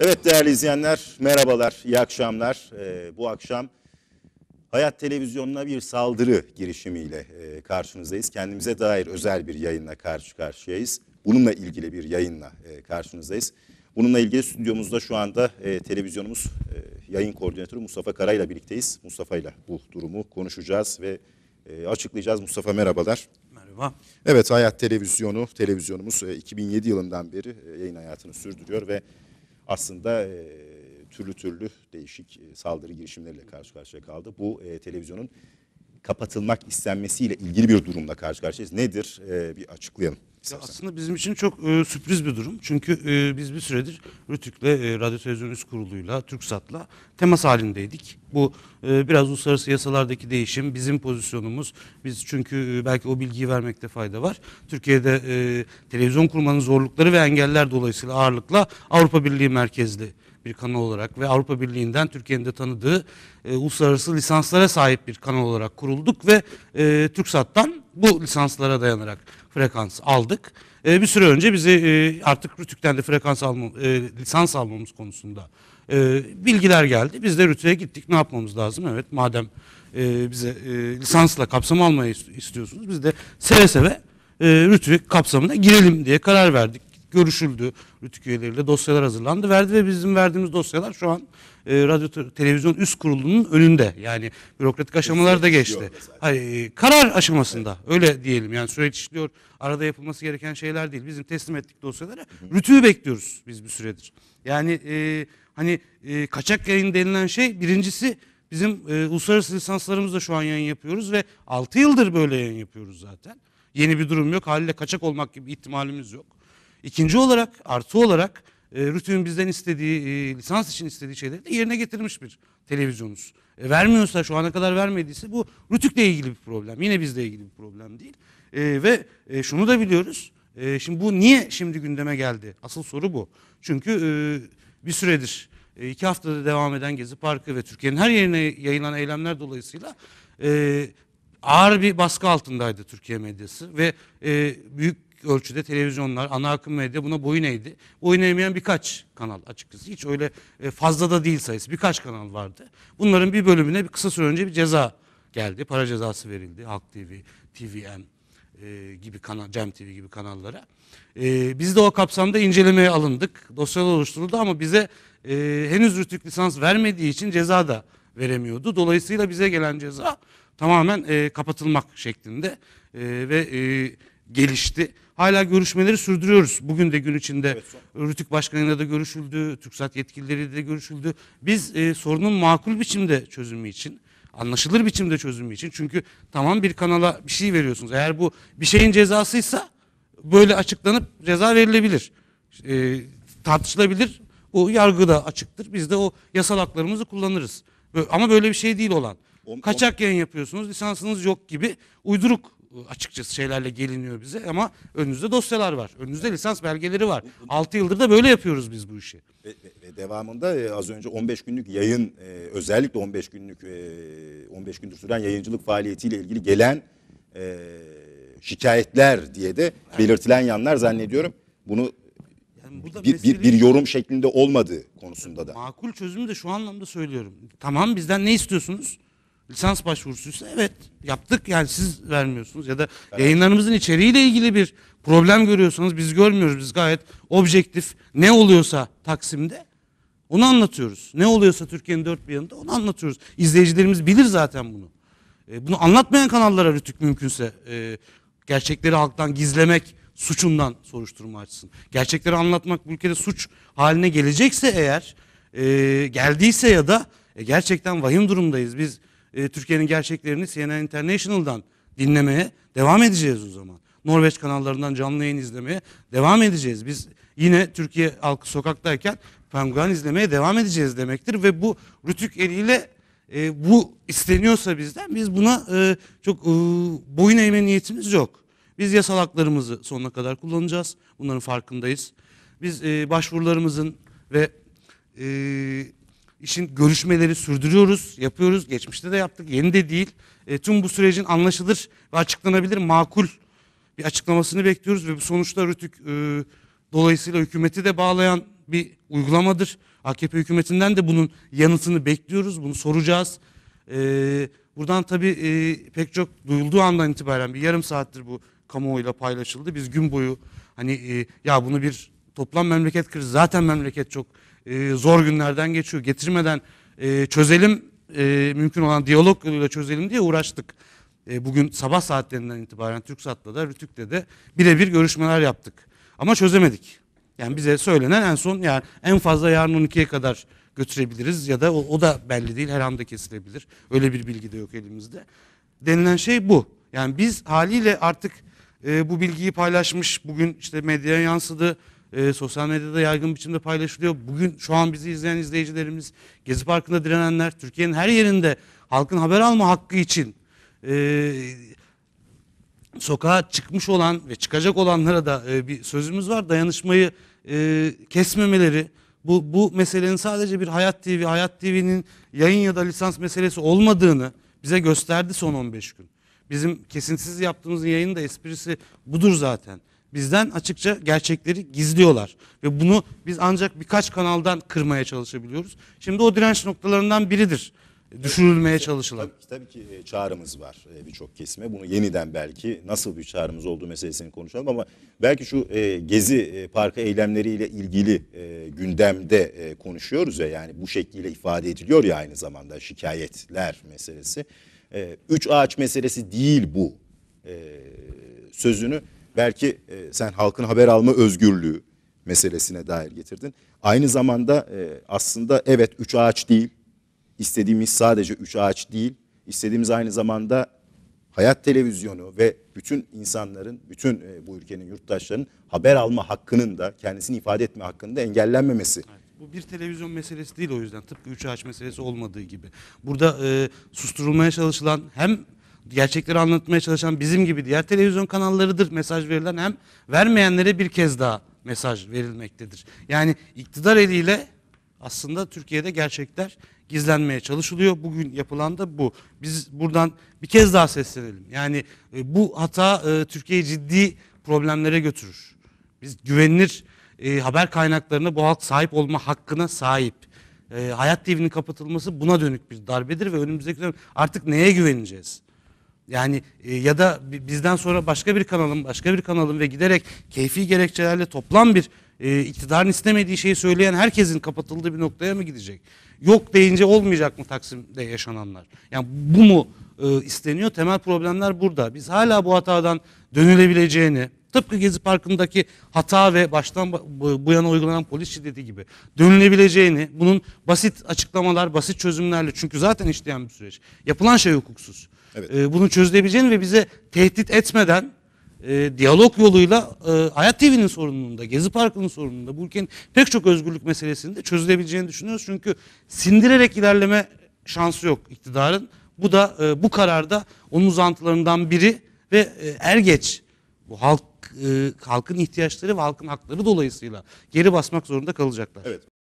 Evet değerli izleyenler, merhabalar, iyi akşamlar. Ee, bu akşam Hayat Televizyonu'na bir saldırı girişimiyle e, karşınızdayız. Kendimize dair özel bir yayınla karşı karşıyayız. Bununla ilgili bir yayınla e, karşınızdayız. Bununla ilgili stüdyomuzda şu anda e, televizyonumuz e, yayın koordinatörü Mustafa Karayla birlikteyiz. Mustafa ile bu durumu konuşacağız ve e, açıklayacağız. Mustafa merhabalar. Merhaba. Evet Hayat Televizyonu, televizyonumuz e, 2007 yılından beri e, yayın hayatını sürdürüyor ve aslında e, türlü türlü değişik e, saldırı girişimleriyle karşı karşıya kaldı. Bu e, televizyonun kapatılmak istenmesiyle ilgili bir durumla karşı karşıyayız. Nedir? E, bir açıklayalım. Ya aslında bizim için çok e, sürpriz bir durum. Çünkü e, biz bir süredir Rütük'le, e, Radyo Televizyon Üst Kurulu'yla, TürkSat'la temas halindeydik. Bu e, biraz uluslararası yasalardaki değişim, bizim pozisyonumuz. Biz çünkü e, belki o bilgiyi vermekte fayda var. Türkiye'de e, televizyon kurmanın zorlukları ve engeller dolayısıyla ağırlıkla Avrupa Birliği merkezli bir kanal olarak ve Avrupa Birliği'nden Türkiye'nin de tanıdığı e, uluslararası lisanslara sahip bir kanal olarak kurulduk ve e, TürkSat'tan bu lisanslara dayanarak frekans aldık. E, bir süre önce bizi e, artık Rütük'ten de frekans alma, e, lisans almamız konusunda e, bilgiler geldi. Biz de Rütük'e gittik. Ne yapmamız lazım? Evet madem e, bize e, lisansla kapsam almayı istiyorsunuz biz de seve seve e, Rütük kapsamına girelim diye karar verdik görüşüldü Rütük üyeleriyle dosyalar hazırlandı verdi ve bizim verdiğimiz dosyalar şu an e, radyo televizyon üst kurulunun önünde yani bürokratik aşamalar da şey geçti. Hayır, e, karar aşamasında öyle diyelim yani süreç işliyor arada yapılması gereken şeyler değil bizim teslim ettik dosyaları Rütü'yü bekliyoruz biz bir süredir. Yani e, hani e, kaçak yayın denilen şey birincisi bizim e, uluslararası lisanslarımızla şu an yayın yapıyoruz ve 6 yıldır böyle yayın yapıyoruz zaten. Yeni bir durum yok. Haliyle kaçak olmak gibi ihtimalimiz yok. İkinci olarak artı olarak e, Rütü'nün bizden istediği, e, lisans için istediği şeyleri de yerine getirmiş bir televizyonuz. E, vermiyorsa şu ana kadar vermediyse bu Rütük'le ilgili bir problem. Yine bizle ilgili bir problem değil. E, ve e, şunu da biliyoruz. E, şimdi bu niye şimdi gündeme geldi? Asıl soru bu. Çünkü e, bir süredir e, iki haftada devam eden Gezi Parkı ve Türkiye'nin her yerine yayılan eylemler dolayısıyla e, ağır bir baskı altındaydı Türkiye medyası ve e, büyük ölçüde televizyonlar, ana akım medya buna boyun eğdi. Boyun eğmeyen birkaç kanal açıkçası. Hiç öyle e, fazla da değil sayısı. Birkaç kanal vardı. Bunların bir bölümüne bir kısa süre önce bir ceza geldi. Para cezası verildi. Halk TV, TVM e, gibi kanal, Cem TV gibi kanallara. E, biz de o kapsamda incelemeye alındık. Dosyalar oluşturuldu ama bize e, henüz rütük lisans vermediği için ceza da veremiyordu. Dolayısıyla bize gelen ceza tamamen e, kapatılmak şeklinde e, ve e, gelişti. Hala görüşmeleri sürdürüyoruz. Bugün de gün içinde evet, Rütük Başkanı'yla da görüşüldü, TÜKSAT yetkilileriyle de görüşüldü. Biz e, sorunun makul biçimde çözümü için, anlaşılır biçimde çözümü için. Çünkü tamam bir kanala bir şey veriyorsunuz. Eğer bu bir şeyin cezasıysa böyle açıklanıp ceza verilebilir. E, tartışılabilir. O yargı da açıktır. Biz de o yasal haklarımızı kullanırız. Ama böyle bir şey değil olan. Kaçak yayın yapıyorsunuz, lisansınız yok gibi uyduruk açıkçası şeylerle geliniyor bize ama önünüzde dosyalar var. Önünüzde lisans belgeleri var. 6 yıldır da böyle yapıyoruz biz bu işi. Ve, ve, ve devamında e, az önce 15 günlük yayın e, özellikle 15 günlük 15 e, gündür süren yayıncılık faaliyetiyle ilgili gelen şikayetler diye de belirtilen yanlar zannediyorum bunu yani bir, bir, bir yorum şeklinde olmadığı konusunda da. Makul çözümü de şu anlamda söylüyorum. Tamam bizden ne istiyorsunuz? lisans başvurusuysa evet yaptık yani siz vermiyorsunuz ya da evet. yayınlarımızın içeriğiyle ilgili bir problem görüyorsanız biz görmüyoruz. Biz gayet objektif ne oluyorsa Taksim'de onu anlatıyoruz. Ne oluyorsa Türkiye'nin dört bir yanında onu anlatıyoruz. İzleyicilerimiz bilir zaten bunu. E, bunu anlatmayan kanallara rütük mümkünse e, gerçekleri halktan gizlemek suçundan soruşturma açsın. Gerçekleri anlatmak bu ülkede suç haline gelecekse eğer e, geldiyse ya da e, gerçekten vahim durumdayız. Biz e, Türkiye'nin gerçeklerini CNN International'dan dinlemeye devam edeceğiz o zaman. Norveç kanallarından canlı yayın izlemeye devam edeceğiz. Biz yine Türkiye halkı sokaktayken penguen izlemeye devam edeceğiz demektir ve bu rütük eliyle e, bu isteniyorsa bizden biz buna e, çok e, boyun eğme niyetimiz yok. Biz yasal haklarımızı sonuna kadar kullanacağız. Bunların farkındayız. Biz e, başvurularımızın ve e, işin görüşmeleri sürdürüyoruz, yapıyoruz. Geçmişte de yaptık, yeni de değil. E, tüm bu sürecin anlaşılır ve açıklanabilir makul bir açıklamasını bekliyoruz ve bu sonuçta Rütük e, dolayısıyla hükümeti de bağlayan bir uygulamadır. AKP hükümetinden de bunun yanıtını bekliyoruz, bunu soracağız. E, buradan tabii e, pek çok duyulduğu andan itibaren bir yarım saattir bu kamuoyuyla paylaşıldı. Biz gün boyu hani e, ya bunu bir toplam memleket krizi zaten memleket çok e, zor günlerden geçiyor. Getirmeden e, çözelim e, mümkün olan diyalog yoluyla çözelim diye uğraştık. E, bugün sabah saatlerinden itibaren TürkSat'la da Rütük'te de birebir görüşmeler yaptık. Ama çözemedik. Yani bize söylenen en son yani en fazla yarın 12'ye kadar götürebiliriz ya da o, o da belli değil her anda kesilebilir. Öyle bir bilgi de yok elimizde. Denilen şey bu. Yani biz haliyle artık e, bu bilgiyi paylaşmış bugün işte medyaya yansıdı e, sosyal medyada yaygın biçimde paylaşılıyor. Bugün şu an bizi izleyen izleyicilerimiz, Gezi Parkı'nda direnenler, Türkiye'nin her yerinde halkın haber alma hakkı için e, sokağa çıkmış olan ve çıkacak olanlara da e, bir sözümüz var. Dayanışmayı e, kesmemeleri, bu, bu meselenin sadece bir Hayat TV, Hayat TV'nin yayın ya da lisans meselesi olmadığını bize gösterdi son 15 gün. Bizim kesintisiz yaptığımız yayın da esprisi budur zaten bizden açıkça gerçekleri gizliyorlar. Ve bunu biz ancak birkaç kanaldan kırmaya çalışabiliyoruz. Şimdi o direnç noktalarından biridir düşürülmeye çalışılan. Tabii, tabii ki e, çağrımız var e, birçok kesime. Bunu yeniden belki nasıl bir çağrımız olduğu meselesini konuşalım ama belki şu e, Gezi Parkı eylemleriyle ilgili gündemde konuşuyoruz ya yani bu şekliyle ifade ediliyor ya aynı zamanda şikayetler meselesi. Üç ağaç meselesi değil bu sözünü Belki e, sen halkın haber alma özgürlüğü meselesine dair getirdin. Aynı zamanda e, aslında evet üç ağaç değil. istediğimiz sadece üç ağaç değil. İstediğimiz aynı zamanda hayat televizyonu ve bütün insanların, bütün e, bu ülkenin yurttaşlarının haber alma hakkının da kendisini ifade etme hakkında engellenmemesi. Bu bir televizyon meselesi değil o yüzden. Tıpkı üç ağaç meselesi olmadığı gibi. Burada e, susturulmaya çalışılan hem gerçekleri anlatmaya çalışan bizim gibi diğer televizyon kanallarıdır mesaj verilen hem vermeyenlere bir kez daha mesaj verilmektedir. Yani iktidar eliyle aslında Türkiye'de gerçekler gizlenmeye çalışılıyor. Bugün yapılan da bu. Biz buradan bir kez daha seslenelim. Yani e, bu hata e, Türkiye'yi ciddi problemlere götürür. Biz güvenilir e, haber kaynaklarına bu halk sahip olma hakkına sahip. E, Hayat devinin kapatılması buna dönük bir darbedir ve önümüzdeki dönem artık neye güveneceğiz? Yani e, ya da bizden sonra başka bir kanalın başka bir kanalın ve giderek keyfi gerekçelerle toplam bir e, iktidarın istemediği şeyi söyleyen herkesin kapatıldığı bir noktaya mı gidecek? Yok deyince olmayacak mı Taksim'de yaşananlar? Yani bu mu e, isteniyor? Temel problemler burada. Biz hala bu hatadan dönülebileceğini, tıpkı Gezi Parkı'ndaki hata ve baştan bu yana uygulanan polis şiddeti gibi dönülebileceğini, bunun basit açıklamalar, basit çözümlerle çünkü zaten işleyen bir süreç. Yapılan şey hukuksuz. Evet. E, bunu çözülebileceğini ve bize tehdit etmeden e, diyalog yoluyla e, Hayat TV'nin sorununda, Gezi Parkı'nın sorununda, bu ülkenin pek çok özgürlük meselesinde çözülebileceğini düşünüyoruz. Çünkü sindirerek ilerleme şansı yok iktidarın. Bu da e, bu kararda onun uzantılarından biri ve e, er geç bu halk e, halkın ihtiyaçları ve halkın hakları dolayısıyla geri basmak zorunda kalacaklar. Evet.